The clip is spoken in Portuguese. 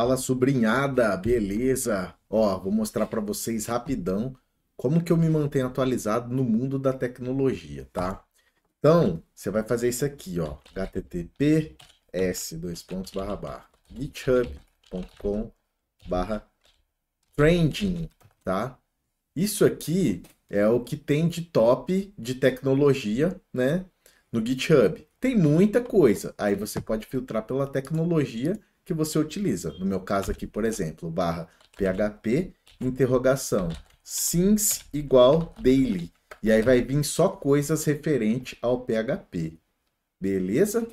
Fala sobrinhada, beleza? Ó, vou mostrar para vocês rapidão como que eu me mantenho atualizado no mundo da tecnologia, tá? Então, você vai fazer isso aqui, ó, https dois pontos barra github.com barra trending, tá? Isso aqui é o que tem de top de tecnologia, né, no GitHub. Tem muita coisa. Aí você pode filtrar pela tecnologia que você utiliza. No meu caso aqui, por exemplo, barra php interrogação since igual daily. E aí vai vir só coisas referente ao PHP. Beleza?